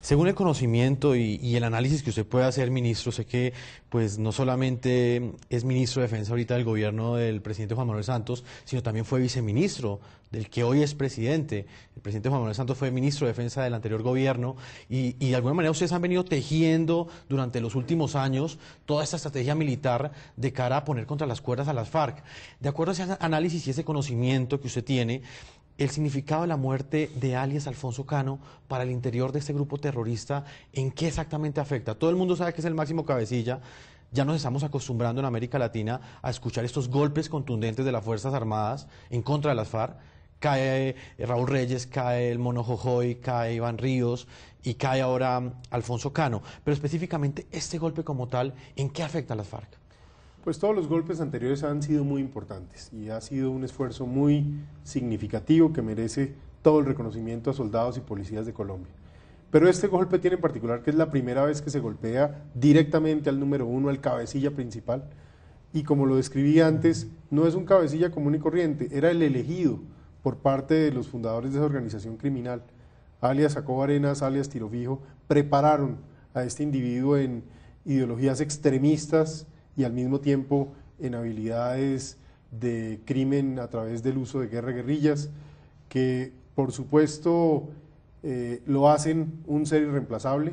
Según el conocimiento y, el análisis que usted puede hacer, ministro, sé que pues no solamente es ministro de Defensa ahorita del gobierno del presidente Juan Manuel Santos, sino también fue viceministro del que hoy es presidente. El presidente Juan Manuel Santos fue ministro de Defensa del anterior gobierno y, y de alguna manera ustedes han venido tejiendo durante los últimos años toda esta estrategia militar de cara a poner contra las cuerdas a las FARC. De acuerdo a ese análisis y ese conocimiento que usted tiene, el significado de la muerte de alias Alfonso Cano para el interior de este grupo terrorista, ¿en qué exactamente afecta? Todo el mundo sabe que es el máximo cabecilla. Ya nos estamos acostumbrando en América Latina a escuchar estos golpes contundentes de las Fuerzas Armadas en contra de las FARC. Cae eh, Raúl Reyes, cae el Mono Jojoy, cae Iván Ríos y cae ahora Alfonso Cano. Pero específicamente este golpe como tal, ¿en qué afecta a las FARC? pues todos los golpes anteriores han sido muy importantes y ha sido un esfuerzo muy significativo que merece todo el reconocimiento a soldados y policías de Colombia. Pero este golpe tiene en particular que es la primera vez que se golpea directamente al número uno, al cabecilla principal. Y como lo describí antes, no es un cabecilla común y corriente, era el elegido por parte de los fundadores de esa organización criminal, alias Jacob Arenas, alias Tirofijo, prepararon a este individuo en ideologías extremistas, y al mismo tiempo en habilidades de crimen a través del uso de guerra guerrillas, que por supuesto eh, lo hacen un ser irreemplazable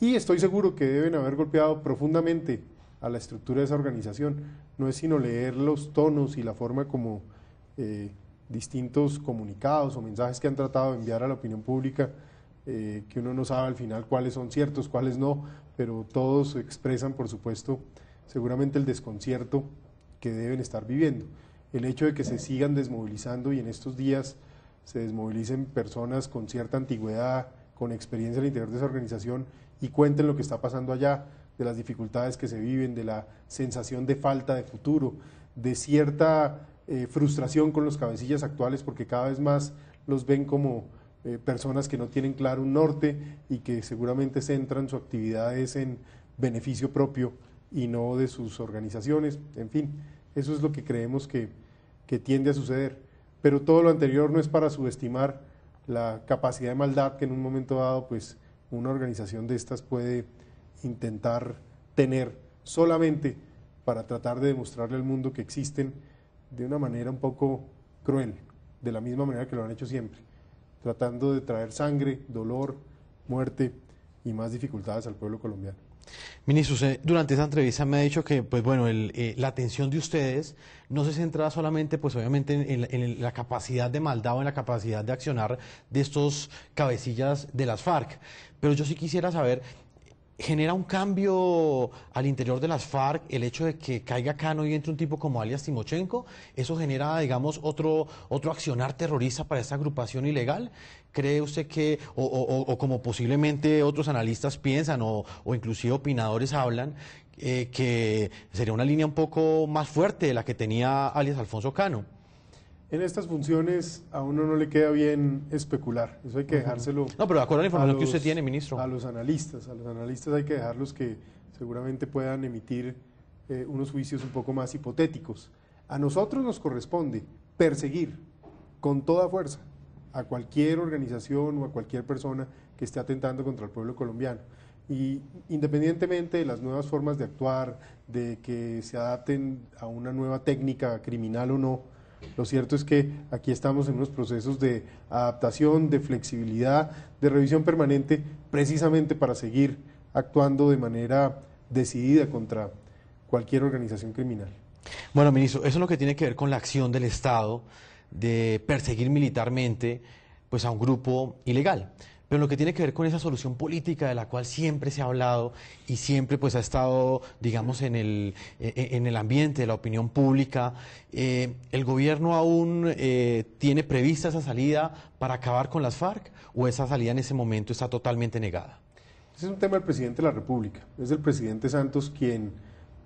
y estoy seguro que deben haber golpeado profundamente a la estructura de esa organización. No es sino leer los tonos y la forma como eh, distintos comunicados o mensajes que han tratado de enviar a la opinión pública, eh, que uno no sabe al final cuáles son ciertos, cuáles no, pero todos expresan, por supuesto, seguramente el desconcierto que deben estar viviendo. El hecho de que se sigan desmovilizando y en estos días se desmovilicen personas con cierta antigüedad, con experiencia al interior de esa organización y cuenten lo que está pasando allá, de las dificultades que se viven, de la sensación de falta de futuro, de cierta eh, frustración con los cabecillas actuales porque cada vez más los ven como eh, personas que no tienen claro un norte y que seguramente centran su actividad en beneficio propio y no de sus organizaciones, en fin, eso es lo que creemos que, tiende a suceder. Pero todo lo anterior no es para subestimar la capacidad de maldad que en un momento dado pues una organización de estas puede intentar tener solamente para tratar de demostrarle al mundo que existen de una manera un poco cruel, de la misma manera que lo han hecho siempre, tratando de traer sangre, dolor, muerte y más dificultades al pueblo colombiano. Ministro, durante esa entrevista me ha dicho que, pues bueno, eh, la atención de ustedes no se centra solamente, pues obviamente, en, la capacidad de maldad o en la capacidad de accionar de estos cabecillas de las FARC. Pero yo sí quisiera saber genera un cambio al interior de las FARC, el hecho de que caiga Cano y entre un tipo como alias Timochenko, eso genera, digamos, otro, otro accionar terrorista para esa agrupación ilegal. ¿Cree usted que, o, como posiblemente otros analistas piensan o, o inclusive opinadores hablan, eh, que sería una línea un poco más fuerte de la que tenía alias Alfonso Cano? en estas funciones a uno no le queda bien especular, eso hay que dejárselo. No, pero de a información que usted tiene, ministro. A los analistas, a los analistas hay que dejarlos que seguramente puedan emitir eh, unos juicios un poco más hipotéticos. A nosotros nos corresponde perseguir con toda fuerza a cualquier organización o a cualquier persona que esté atentando contra el pueblo colombiano. Y independientemente de las nuevas formas de actuar, de que se adapten a una nueva técnica criminal o no, lo cierto es que aquí estamos en unos procesos de adaptación, de flexibilidad, de revisión permanente, precisamente para seguir actuando de manera decidida contra cualquier organización criminal. Bueno, ministro, eso es lo que tiene que ver con la acción del Estado de perseguir militarmente pues, a un grupo ilegal. Pero lo que tiene que ver con esa solución política de la cual siempre se ha hablado y siempre pues ha estado, digamos, en el, e, e, en el ambiente de la opinión pública, eh, ¿el gobierno aún eh, tiene prevista esa salida para acabar con las FARC o esa salida en ese momento está totalmente negada? Ese es un tema del presidente de la República. Es el presidente Santos quien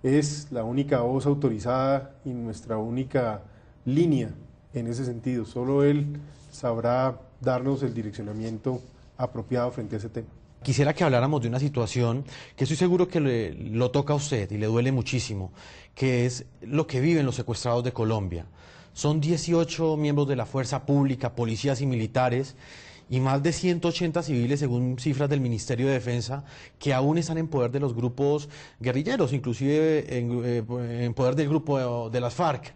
es la única voz autorizada y nuestra única línea en ese sentido. Solo él sabrá darnos el direccionamiento apropiado frente a ese tema. Quisiera que habláramos de una situación que estoy seguro que lo toca a usted y le duele muchísimo, que es lo que viven los secuestrados de Colombia. Son 18 miembros de la fuerza pública, policías y militares, y más de 180 civiles, según cifras del Ministerio de Defensa, que aún están en poder de los grupos guerrilleros, inclusive en, eh, poder del grupo de las FARC.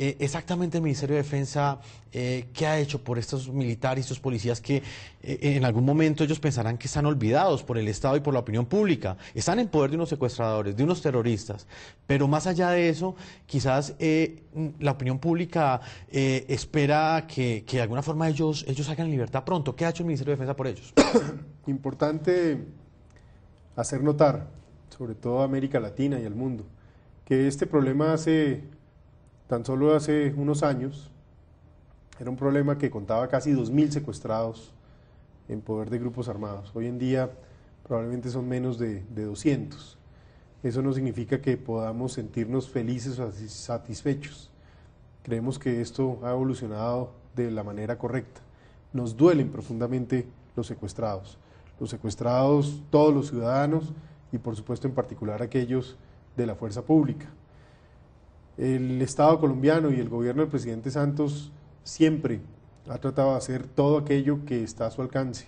Eh, exactamente el Ministerio de Defensa, eh, ¿qué ha hecho por estos militares y estos policías que eh, en algún momento ellos pensarán que están olvidados por el Estado y por la opinión pública? Están en poder de unos secuestradores, de unos terroristas, pero más allá de eso, quizás la opinión pública espera que, de alguna forma ellos, ellos salgan en libertad pronto. ¿Qué ha hecho el Ministerio de Defensa por ellos? Importante hacer notar, sobre todo a América Latina y al mundo, que este problema hace Tan solo hace unos años era un problema que contaba casi 2.000 secuestrados en poder de grupos armados. Hoy en día probablemente son menos de, 200. Eso no significa que podamos sentirnos felices o satisfechos. Creemos que esto ha evolucionado de la manera correcta. Nos duelen profundamente los secuestrados. Los secuestrados, todos los ciudadanos y por supuesto en particular aquellos de la fuerza pública. El Estado colombiano y el gobierno del presidente Santos siempre ha tratado de hacer todo aquello que está a su alcance,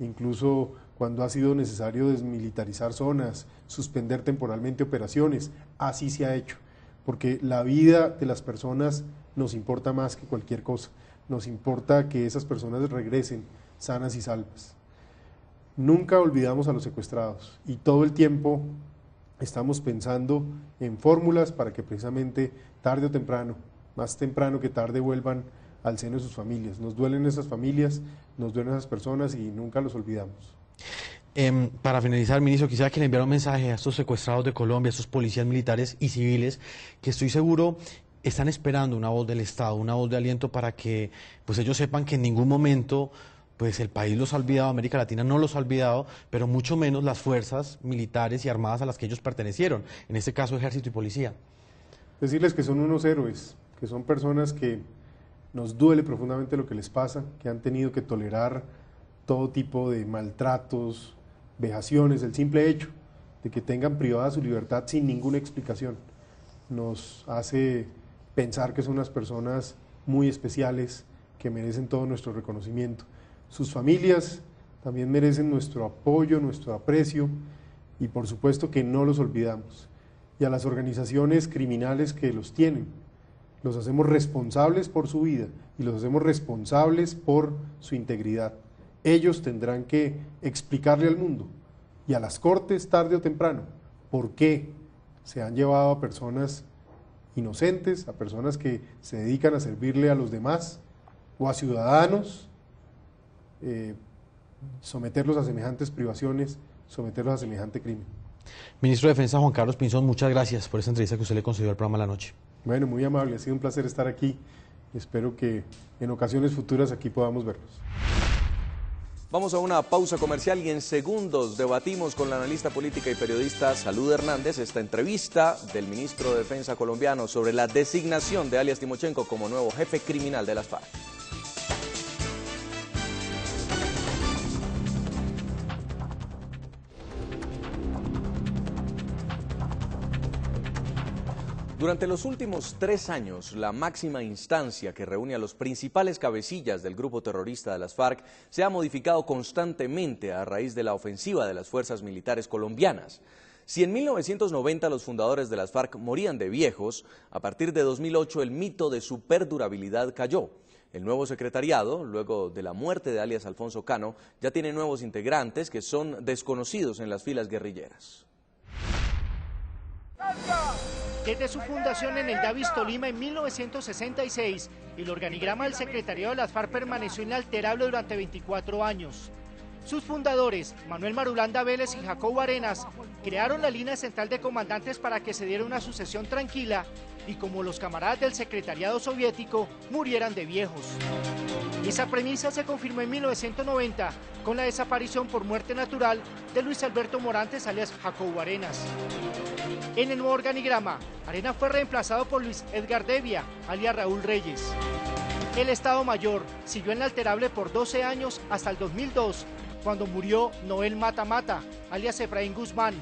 incluso cuando ha sido necesario desmilitarizar zonas, suspender temporalmente operaciones, así se ha hecho, porque la vida de las personas nos importa más que cualquier cosa, nos importa que esas personas regresen sanas y salvas. Nunca olvidamos a los secuestrados y todo el tiempo estamos pensando en fórmulas para que precisamente tarde o temprano, más temprano que tarde, vuelvan al seno de sus familias. Nos duelen esas familias, nos duelen esas personas y nunca los olvidamos. Em, para finalizar, ministro, quisiera que le enviara un mensaje a estos secuestrados de Colombia, a estos policías militares y civiles, que estoy seguro están esperando una voz del Estado, una voz de aliento para que pues ellos sepan que en ningún momento pues el país los ha olvidado, América Latina no los ha olvidado, pero mucho menos las fuerzas militares y armadas a las que ellos pertenecieron, en este caso ejército y policía. Decirles que son unos héroes, que son personas que nos duele profundamente lo que les pasa, que han tenido que tolerar todo tipo de maltratos, vejaciones, el simple hecho de que tengan privada su libertad sin ninguna explicación, nos hace pensar que son unas personas muy especiales que merecen todo nuestro reconocimiento. Sus familias también merecen nuestro apoyo, nuestro aprecio y por supuesto que no los olvidamos. Y a las organizaciones criminales que los tienen, los hacemos responsables por su vida y los hacemos responsables por su integridad. Ellos tendrán que explicarle al mundo y a las cortes tarde o temprano por qué se han llevado a personas inocentes, a personas que se dedican a servirle a los demás o a ciudadanos eh, someterlos a semejantes privaciones, someterlos a semejante crimen. Ministro de Defensa Juan Carlos Pinzón, muchas gracias por esta entrevista que usted le concedió al programa La Noche. Bueno, muy amable, ha sido un placer estar aquí. Espero que en ocasiones futuras aquí podamos verlos. Vamos a una pausa comercial y en segundos debatimos con la analista política y periodista Salud Hernández esta entrevista del ministro de Defensa colombiano sobre la designación de alias Timochenko como nuevo jefe criminal de las FARC. Durante los últimos tres años, la máxima instancia que reúne a los principales cabecillas del grupo terrorista de las FARC se ha modificado constantemente a raíz de la ofensiva de las fuerzas militares colombianas. Si en 1990 los fundadores de las FARC morían de viejos, a partir de 2008 el mito de su perdurabilidad cayó. El nuevo secretariado, luego de la muerte de alias Alfonso Cano, ya tiene nuevos integrantes que son desconocidos en las filas guerrilleras desde su fundación en el Davis Tolima en 1966. El organigrama del secretariado de las FARC permaneció inalterable durante 24 años. Sus fundadores, Manuel Marulanda Vélez y Jacobo Arenas, crearon la línea central de comandantes para que se diera una sucesión tranquila y como los camaradas del secretariado soviético murieran de viejos. Esa premisa se confirmó en 1990 con la desaparición por muerte natural de Luis Alberto Morantes alias Jacobo Arenas. En el nuevo organigrama, Arena fue reemplazado por Luis Edgar Devia, alias Raúl Reyes. El Estado Mayor siguió inalterable por 12 años hasta el 2002, cuando murió Noel Mata Mata, alias Efraín Guzmán,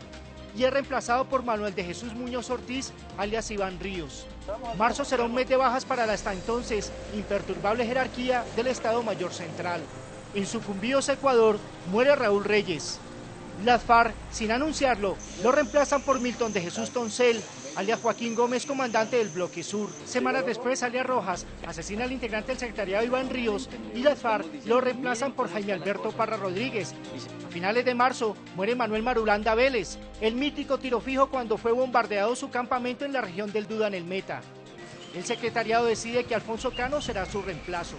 y es reemplazado por Manuel de Jesús Muñoz Ortiz, alias Iván Ríos. Marzo será un mes de bajas para la hasta entonces imperturbable jerarquía del Estado Mayor Central. En sucumbidos Ecuador muere Raúl Reyes. Las FARC, sin anunciarlo, lo reemplazan por Milton de Jesús Toncel, alias Joaquín Gómez, comandante del Bloque Sur. Semanas después, alias Rojas asesina al integrante del secretariado Iván Ríos y las FARC lo reemplazan por Jaime Alberto Parra Rodríguez. A finales de marzo, muere Manuel Marulanda Vélez, el mítico tiro fijo cuando fue bombardeado su campamento en la región del Duda en el Meta. El secretariado decide que Alfonso Cano será su reemplazo.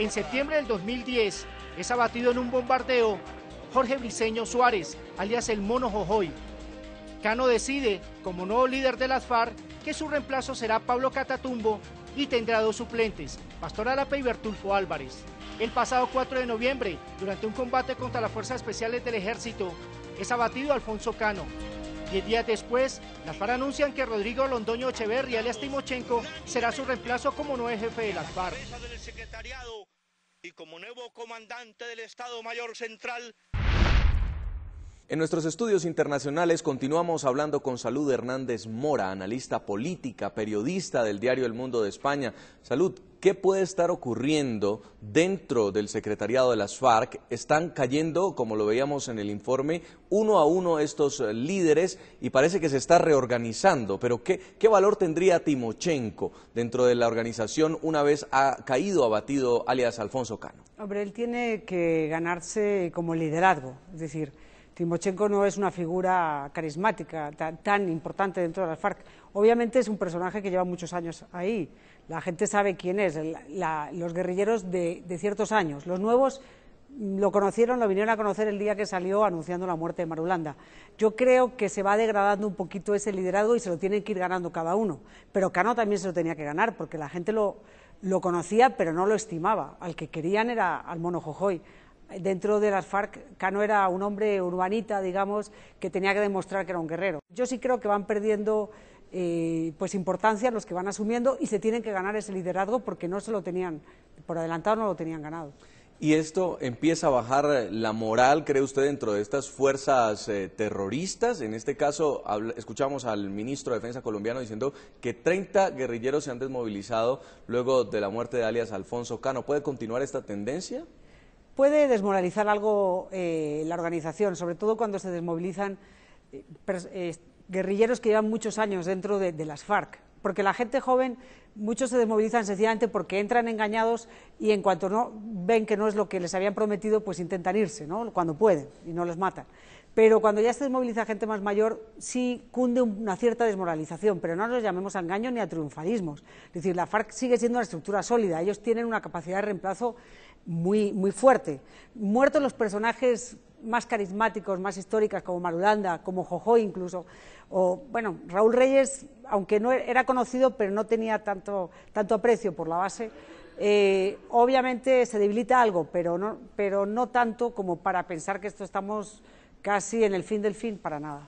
En septiembre del 2010 es abatido en un bombardeo Jorge Briceño Suárez, alias el Mono Jojoy, Cano decide, como nuevo líder de las FARC, que su reemplazo será Pablo Catatumbo y tendrá dos suplentes, Pastor Arape y Bertulfo Álvarez. El pasado 4 de noviembre, durante un combate contra las fuerzas especiales del ejército, es abatido Alfonso Cano. Diez días después, las FARC anuncian que Rodrigo Londoño Echeverri, alias Timochenko, será su reemplazo como nuevo jefe de las FARC. Y como nuevo comandante del Estado Mayor Central, en nuestros estudios internacionales continuamos hablando con Salud Hernández Mora, analista política, periodista del diario El Mundo de España. Salud, ¿qué puede estar ocurriendo dentro del secretariado de las FARC? Están cayendo, como lo veíamos en el informe, uno a uno estos eh, líderes y parece que se está reorganizando. Pero ¿qué, valor tendría Timochenko dentro de la organización una vez ha caído, abatido alias Alfonso Cano? Hombre, él tiene que ganarse como liderazgo, es decir Timochenko no es una figura carismática tan, importante dentro de las FARC. Obviamente es un personaje que lleva muchos años ahí. La gente sabe quién es, los guerrilleros de, ciertos años. Los nuevos lo conocieron, lo vinieron a conocer el día que salió anunciando la muerte de Marulanda. Yo creo que se va degradando un poquito ese liderazgo y se lo tienen que ir ganando cada uno. Pero Cano también se lo tenía que ganar porque la gente lo, lo conocía pero no lo estimaba. Al que querían era al mono Jojoy dentro de las FARC, Cano era un hombre urbanita, digamos, que tenía que demostrar que era un guerrero. Yo sí creo que van perdiendo eh, pues importancia los que van asumiendo y se tienen que ganar ese liderazgo porque no se lo tenían, por adelantado no lo tenían ganado. ¿Y esto empieza a bajar eh, la moral, cree usted, dentro de estas fuerzas eh, terroristas? En este caso, escuchamos al ministro de Defensa colombiano diciendo que 30 guerrilleros se han desmovilizado luego de la muerte de alias Alfonso Cano. ¿Puede continuar esta tendencia? puede desmoralizar algo eh, la organización, sobre todo cuando se desmovilizan eh, eh, guerrilleros que llevan muchos años dentro de, las FARC porque la gente joven, muchos se desmovilizan sencillamente porque entran engañados y en cuanto no ven que no es lo que les habían prometido, pues intentan irse, ¿no? Cuando pueden y no los matan. Pero cuando ya se desmoviliza gente más mayor, sí cunde una cierta desmoralización, pero no nos llamemos a engaño ni a triunfalismos. Es decir, la FARC sigue siendo una estructura sólida, ellos tienen una capacidad de reemplazo muy, muy fuerte. Muertos los personajes más carismáticos, más históricos, como Marulanda, como Jojoy incluso, o bueno, Raúl Reyes, aunque no era conocido, pero no tenía tanto, tanto aprecio por la base, eh, obviamente se debilita algo, pero no, pero no tanto como para pensar que esto estamos casi en el fin del fin, para nada.